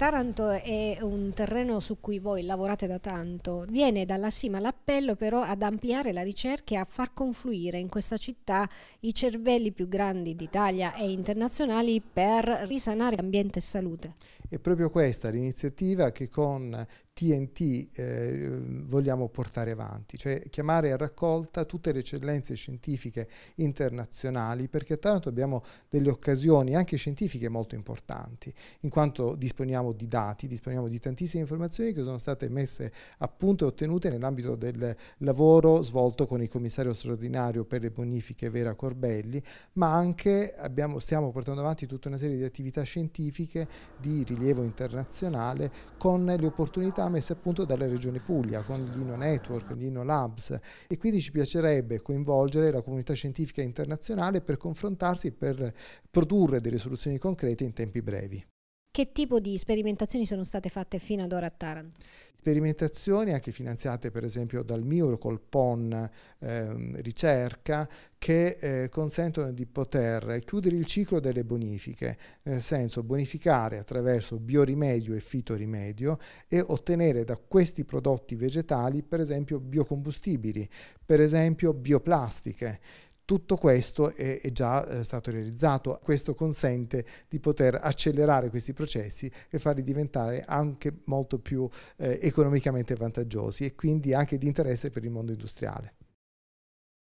Taranto è un terreno su cui voi lavorate da tanto, viene dalla Sima l'appello però ad ampliare la ricerca e a far confluire in questa città i cervelli più grandi d'Italia e internazionali per risanare ambiente e salute. È proprio questa l'iniziativa che con TNT eh, vogliamo portare avanti, cioè chiamare a raccolta tutte le eccellenze scientifiche internazionali, perché tanto abbiamo delle occasioni anche scientifiche molto importanti, in quanto disponiamo di dati, disponiamo di tantissime informazioni che sono state messe a punto e ottenute nell'ambito del lavoro svolto con il commissario straordinario per le bonifiche Vera Corbelli, ma anche abbiamo, stiamo portando avanti tutta una serie di attività scientifiche di rilievo internazionale con le opportunità messe a punto dalla Regione Puglia con l'Inno Network, con l'Inno Labs e quindi ci piacerebbe coinvolgere la comunità scientifica internazionale per confrontarsi, e per produrre delle soluzioni concrete in tempi brevi. Che tipo di sperimentazioni sono state fatte fino ad ora a Taranto? Sperimentazioni anche finanziate per esempio dal MIUR col PON ehm, ricerca che eh, consentono di poter chiudere il ciclo delle bonifiche, nel senso bonificare attraverso biorimedio e fitoremedio e ottenere da questi prodotti vegetali per esempio biocombustibili, per esempio bioplastiche tutto questo è, è già eh, stato realizzato, questo consente di poter accelerare questi processi e farli diventare anche molto più eh, economicamente vantaggiosi e quindi anche di interesse per il mondo industriale.